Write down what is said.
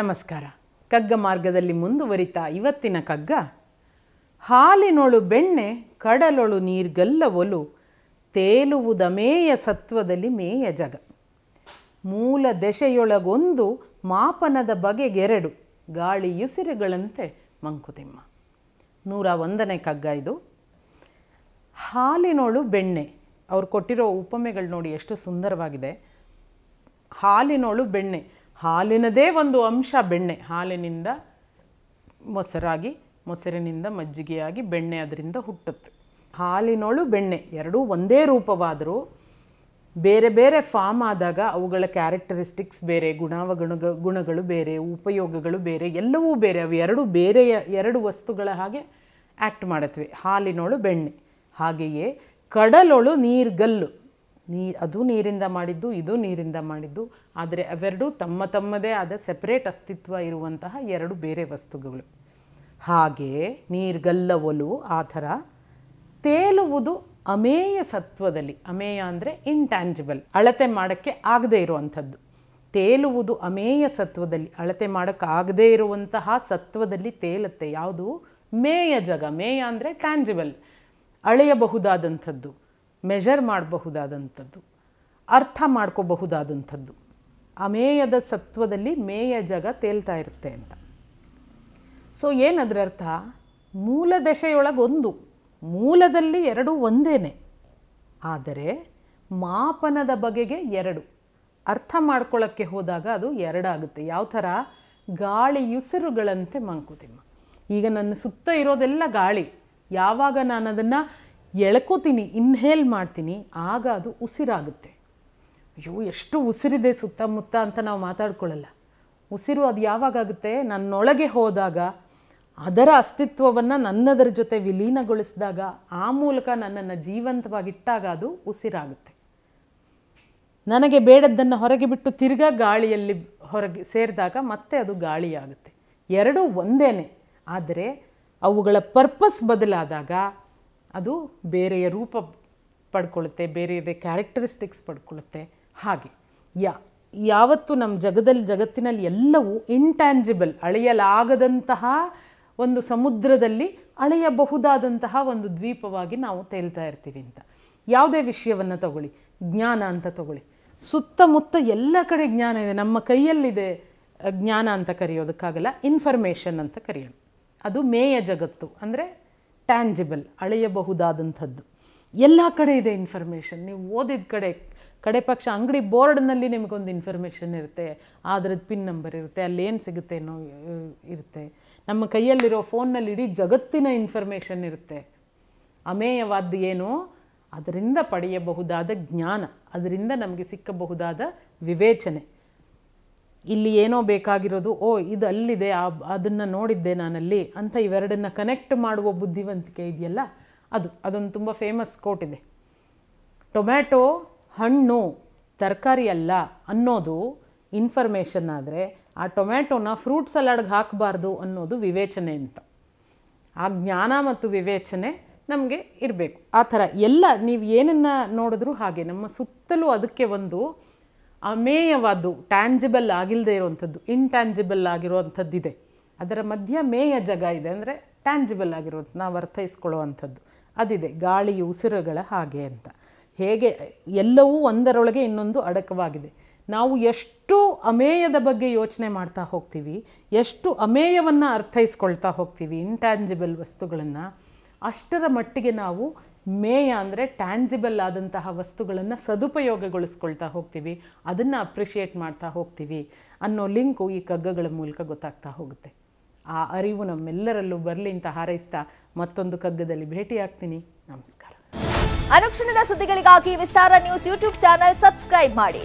ನಮಸ್ಕಾರ ಕಗ್ಗ ಮಾರ್ಗದಲ್ಲಿ ಮುಂದುವರಿತ ಇವತ್ತಿನ ಕಗ್ಗ ಹಾಲಿನೊಳು ಬೆಣ್ಣೆ ಕಡಲೊಳು ನೀರ್ಗಲ್ಲವೊಲು ತೇಲುವುದಮೇಯ ಸತ್ವದಲ್ಲಿ ಮೇಯ ಜಗ ಮೂಲ ದೆಶೆಯೊಳಗೊಂದು ಮಾಪನದ ಬಗೆಗೆರಡು ಗಾಳಿಯುಸಿರುಗಳಂತೆ ಮಂಕುತಿಮ್ಮ ನೂರ ಒಂದನೇ ಕಗ್ಗ ಇದು ಹಾಲಿನೊಳು ಬೆಣ್ಣೆ ಅವ್ರು ಕೊಟ್ಟಿರೋ ಉಪಮೆಗಳು ನೋಡಿ ಎಷ್ಟು ಸುಂದರವಾಗಿದೆ ಹಾಲಿನೊಳು ಬೆಣ್ಣೆ ಹಾಲಿನದೇ ಒಂದು ಅಂಶ ಬೆಣ್ಣೆ ಹಾಲಿನಿಂದ ಮೊಸರಾಗಿ ಮೊಸರಿನಿಂದ ಮಜ್ಜಿಗೆಯಾಗಿ ಬೆಣ್ಣೆ ಅದರಿಂದ ಹುಟ್ಟುತ್ತೆ ಹಾಲಿನೊಳು ಬೆಣ್ಣೆ ಎರಡೂ ಒಂದೇ ರೂಪವಾದರೂ ಬೇರೆ ಬೇರೆ ಫಾರ್ಮ್ ಆದಾಗ ಅವುಗಳ ಕ್ಯಾರೆಕ್ಟರಿಸ್ಟಿಕ್ಸ್ ಬೇರೆ ಗುಣಾವಗುಣ ಗುಣಗಳು ಬೇರೆ ಉಪಯೋಗಗಳು ಬೇರೆ ಎಲ್ಲವೂ ಬೇರೆ ಅವು ಎರಡು ಬೇರೆಯ ಎರಡು ವಸ್ತುಗಳ ಹಾಗೆ ಆ್ಯಕ್ಟ್ ಮಾಡತ್ವೆ ಹಾಲಿನೊಳು ಬೆಣ್ಣೆ ಹಾಗೆಯೇ ಕಡಲೊಳು ನೀರ್ಗಲ್ಲು ನೀ ಅದು ನೀರಿಂದ ಮಾಡಿದ್ದು ಇದು ನೀರಿಂದ ಮಾಡಿದ್ದು ಆದರೆ ಅವೆರಡೂ ತಮ್ಮ ತಮ್ಮದೇ ಆದ ಸೆಪರೇಟ್ ಅಸ್ತಿತ್ವ ಇರುವಂತಹ ಎರಡು ಬೇರೆ ವಸ್ತುಗಳು ಹಾಗೆ ನೀರ್ಗಲ್ಲವಲು ಆ ಥರ ತೇಲುವುದು ಅಮೇಯ ಸತ್ವದಲ್ಲಿ ಅಮೇಯ ಅಂದರೆ ಇಂಟ್ಯಾಂಜಿಬಲ್ ಅಳತೆ ಮಾಡೋಕ್ಕೆ ಆಗದೇ ಇರುವಂಥದ್ದು ತೇಲುವುದು ಅಮೇಯ ಸತ್ವದಲ್ಲಿ ಅಳತೆ ಮಾಡೋಕ್ಕಾಗದೇ ಇರುವಂತಹ ಸತ್ವದಲ್ಲಿ ತೇಲತ್ತೆ ಯಾವುದು ಮೇಯ ಜಗ ಮೇಯ ಅಂದರೆ ಟ್ಯಾಂಜಿಬಲ್ ಅಳೆಯಬಹುದಾದಂಥದ್ದು ಮೆಜರ್ ಮಾಡಬಹುದಾದಂಥದ್ದು ಅರ್ಥ ಮಾಡ್ಕೋಬಹುದಾದಂಥದ್ದು ಅಮೇಯದ ಸತ್ವದಲ್ಲಿ ಮೇಯ ಜಗ ತೇಲ್ತಾ ಇರುತ್ತೆ ಅಂತ ಸೊ ಏನದ್ರ ಅರ್ಥ ಮೂಲ ಒಂದು ಮೂಲದಲ್ಲಿ ಎರಡು ಒಂದೇನೆ ಆದರೆ ಮಾಪನದ ಬಗೆಗೆ ಎರಡು ಅರ್ಥ ಮಾಡ್ಕೊಳ್ಳೋಕ್ಕೆ ಹೋದಾಗ ಅದು ಎರಡಾಗುತ್ತೆ ಯಾವ ಥರ ಗಾಳಿಯುಸಿರುಗಳಂತೆ ಮಂಕುತಿಮ್ಮ ಈಗ ನನ್ನ ಸುತ್ತ ಇರೋದೆಲ್ಲ ಗಾಳಿ ಯಾವಾಗ ನಾನು ಅದನ್ನು ಎಳ್ಕೋತೀನಿ ಇನ್ಹೇಲ್ ಮಾಡ್ತೀನಿ ಆಗ ಅದು ಉಸಿರಾಗುತ್ತೆ ಅಯ್ಯೋ ಎಷ್ಟು ಉಸಿರಿದೆ ಸುತ್ತಮುತ್ತ ಅಂತ ನಾವು ಮಾತಾಡ್ಕೊಳ್ಳಲ್ಲ ಉಸಿರು ಅದು ಯಾವಾಗುತ್ತೆ ನನ್ನೊಳಗೆ ಹೋದಾಗ ಅದರ ಅಸ್ತಿತ್ವವನ್ನು ನನ್ನದರ ಜೊತೆ ವಿಲೀನಗೊಳಿಸಿದಾಗ ಆ ಮೂಲಕ ನನ್ನನ್ನು ಜೀವಂತವಾಗಿಟ್ಟಾಗ ಅದು ಉಸಿರಾಗುತ್ತೆ ನನಗೆ ಬೇಡದ್ದನ್ನು ಹೊರಗೆ ಬಿಟ್ಟು ತಿರ್ಗಾ ಗಾಳಿಯಲ್ಲಿ ಹೊರಗೆ ಸೇರಿದಾಗ ಮತ್ತೆ ಅದು ಗಾಳಿಯಾಗುತ್ತೆ ಎರಡೂ ಒಂದೇ ಆದರೆ ಅವುಗಳ ಪರ್ಪಸ್ ಬದಲಾದಾಗ ಅದು ಬೇರೆಯ ರೂಪ ಪಡ್ಕೊಳ್ಳುತ್ತೆ ಬೇರೆಯದೇ ಕ್ಯಾರೆಕ್ಟರಿಸ್ಟಿಕ್ಸ್ ಪಡ್ಕೊಳ್ಳುತ್ತೆ ಹಾಗೆ ಯಾ ಯಾವತ್ತು ನಮ್ಮ ಜಗದಲ್ಲಿ ಜಗತ್ತಿನಲ್ಲಿ ಎಲ್ಲವೂ ಇಂಟ್ಯಾಂಜಿಬಲ್ ಅಳೆಯಲಾಗದಂತಹ ಒಂದು ಸಮುದ್ರದಲ್ಲಿ ಅಳೆಯಬಹುದಾದಂತಹ ಒಂದು ದ್ವೀಪವಾಗಿ ನಾವು ತೇಲ್ತಾ ಇರ್ತೀವಿ ಅಂತ ಯಾವುದೇ ವಿಷಯವನ್ನು ತಗೊಳ್ಳಿ ಜ್ಞಾನ ಅಂತ ತಗೊಳ್ಳಿ ಸುತ್ತಮುತ್ತ ಎಲ್ಲ ಕಡೆ ಜ್ಞಾನ ಇದೆ ನಮ್ಮ ಕೈಯಲ್ಲಿದೆ ಜ್ಞಾನ ಅಂತ ಕರೆಯೋದಕ್ಕಾಗಲ್ಲ ಇನ್ಫಾರ್ಮೇಷನ್ ಅಂತ ಕರೆಯೋಣ ಅದು ಮೇಯ ಜಗತ್ತು ಅಂದರೆ ಟ್ಯಾಂಜಿಬಲ್ ಅಳೆಯಬಹುದಾದಂಥದ್ದು ಎಲ್ಲ ಕಡೆ ಇದೆ ಇನ್ಫಾರ್ಮೇಷನ್ ನೀವು ಓದಿದ ಕಡೆ ಕಡೆ ಪಕ್ಷ ಅಂಗಡಿ ಬೋರ್ಡ್ನಲ್ಲಿ ನಿಮಗೊಂದು ಇನ್ಫಾರ್ಮೇಷನ್ ಇರುತ್ತೆ ಅದ್ರದ್ದು ಪಿನ್ ನಂಬರ್ ಇರುತ್ತೆ ಏನು ಸಿಗುತ್ತೆ ಅನ್ನೋ ಇರುತ್ತೆ ನಮ್ಮ ಕೈಯಲ್ಲಿರೋ ಫೋನ್ನಲ್ಲಿ ಇಡೀ ಜಗತ್ತಿನ ಇನ್ಫಾರ್ಮೇಷನ್ ಇರುತ್ತೆ ಅಮೇಯವಾದ್ದು ಏನು ಅದರಿಂದ ಪಡೆಯಬಹುದಾದ ಜ್ಞಾನ ಅದರಿಂದ ನಮಗೆ ಸಿಕ್ಕಬಹುದಾದ ವಿವೇಚನೆ ಇಲ್ಲಿ ಏನೋ ಬೇಕಾಗಿರೋದು ಓ ಇದು ಅಲ್ಲಿದೆ ಆ ಅದನ್ನು ನೋಡಿದ್ದೆ ನಾನಲ್ಲಿ ಅಂತ ಇವೆರಡನ್ನು ಕನೆಕ್ಟ್ ಮಾಡುವ ಬುದ್ಧಿವಂತಿಕೆ ಇದೆಯಲ್ಲ ಅದು ಅದೊಂದು ತುಂಬ ಫೇಮಸ್ ಕೋಟ್ ಇದೆ ಟೊಮ್ಯಾಟೊ ಹಣ್ಣು ತರಕಾರಿ ಅಲ್ಲ ಅನ್ನೋದು ಇನ್ಫಾರ್ಮೇಷನ್ ಆದರೆ ಆ ಟೊಮ್ಯಾಟೊನ ಫ್ರೂಟ್ ಸಲಾಡ್ಗೆ ಹಾಕಬಾರ್ದು ಅನ್ನೋದು ವಿವೇಚನೆ ಅಂತ ಆ ಜ್ಞಾನ ಮತ್ತು ವಿವೇಚನೆ ನಮಗೆ ಇರಬೇಕು ಆ ಥರ ಎಲ್ಲ ನೀವು ಏನನ್ನು ನೋಡಿದ್ರೂ ಹಾಗೆ ನಮ್ಮ ಸುತ್ತಲೂ ಅದಕ್ಕೆ ಒಂದು ಅಮೇಯವಾದ್ದು ಟ್ಯಾಂಜಿಬಲ್ ಆಗಿಲ್ಲದೆ ಇರುವಂಥದ್ದು ಇಂಟ್ಯಾಂಜಿಬಲ್ ಆಗಿರುವಂಥದ್ದಿದೆ ಅದರ ಮಧ್ಯ ಮೇಯ ಜಗ ಇದೆ ಅಂದರೆ ಟ್ಯಾಂಜಿಬಲ್ ಆಗಿರುವಂಥ ನಾವು ಅರ್ಥೈಸ್ಕೊಳ್ಳುವಂಥದ್ದು ಅದಿದೆ ಗಾಳಿ ಉಸಿರುಗಳ ಹಾಗೆ ಅಂತ ಹೇಗೆ ಎಲ್ಲವೂ ಒಂದರೊಳಗೆ ಇನ್ನೊಂದು ಅಡಕವಾಗಿದೆ ನಾವು ಎಷ್ಟು ಅಮೇಯದ ಬಗ್ಗೆ ಯೋಚನೆ ಮಾಡ್ತಾ ಹೋಗ್ತೀವಿ ಎಷ್ಟು ಅಮೇಯವನ್ನು ಅರ್ಥೈಸ್ಕೊಳ್ತಾ ಹೋಗ್ತೀವಿ ಇಂಟ್ಯಾಂಜಿಬಲ್ ವಸ್ತುಗಳನ್ನು ಅಷ್ಟರ ಮಟ್ಟಿಗೆ ನಾವು ಮೇಯ ಅಂದರೆ ಟ್ಯಾಂಜಿಬಲ್ ಆದಂತಹ ವಸ್ತುಗಳನ್ನು ಸದುಪಯೋಗಗೊಳಿಸ್ಕೊಳ್ತಾ ಹೋಗ್ತೀವಿ ಅದನ್ನು ಅಪ್ರಿಷಿಯೇಟ್ ಮಾಡ್ತಾ ಹೋಗ್ತೀವಿ ಅನ್ನೋ ಲಿಂಕು ಈ ಕಗ್ಗಗಳ ಮೂಲಕ ಗೊತ್ತಾಗ್ತಾ ಹೋಗುತ್ತೆ ಆ ಅರಿವು ನಮ್ಮೆಲ್ಲರಲ್ಲೂ ಬರಲಿ ಅಂತ ಹಾರೈಸ್ತಾ ಮತ್ತೊಂದು ಕಗ್ಗದಲ್ಲಿ ಭೇಟಿಯಾಗ್ತೀನಿ ನಮಸ್ಕಾರ ಅನುಕ್ಷಣದ ಸುದ್ದಿಗಳಿಗಾಗಿ Vistara news YouTube channel subscribe ಮಾಡಿ